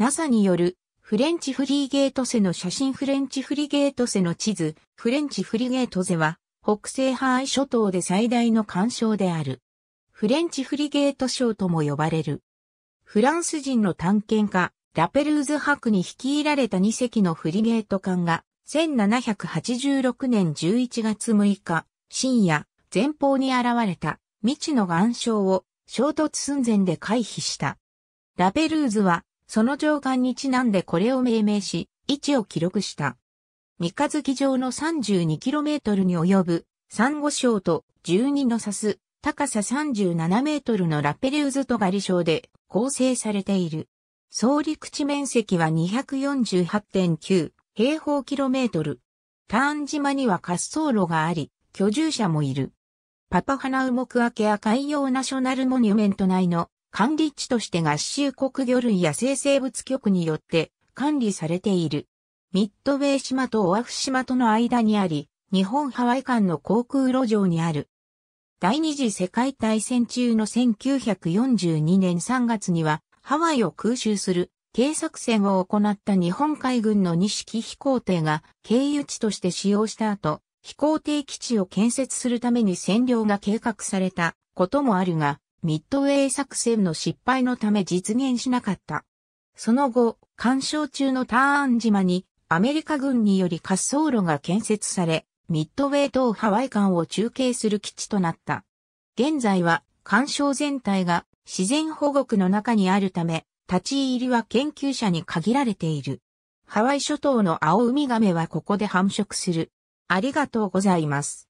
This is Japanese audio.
NASA によるフレンチフリーゲートセの写真フレンチフリーゲートセの地図、フレンチフリーゲートセは北西ハワイ諸島で最大の干渉である。フレンチフリゲート賞とも呼ばれる。フランス人の探検家、ラペルーズ博に率いられた2隻のフリゲート艦が、1786年11月6日、深夜、前方に現れた未知の岩礁を衝突寸前で回避した。ラペルーズはその上官にちなんでこれを命名し、位置を記録した。三日月上の 32km に及ぶ、珊瑚礁と12のサス、高さ37メートルのラペリウズとガリ礁で構成されている。総陸地面積は248.9平方キロメートル。ターン島には滑走路があり、居住者もいる。パパハナウモクアケア海洋ナショナルモニュメント内の管理地として合衆国魚類や生生物局によって管理されている。ミッドウェー島とオアフ島との間にあり、日本ハワイ間の航空路上にある。第二次世界大戦中の1942年3月には、ハワイを空襲する軽作戦を行った日本海軍の式飛行艇が経由地として使用した後、飛行艇基地を建設するために占領が計画されたこともあるが、ミッドウェー作戦の失敗のため実現しなかった。その後、干渉中のターン島にアメリカ軍により滑走路が建設され、ミッドウェー島ハワイ間を中継する基地となった。現在は、干渉全体が自然保護区の中にあるため、立ち入りは研究者に限られている。ハワイ諸島の青ウミガメはここで繁殖する。ありがとうございます。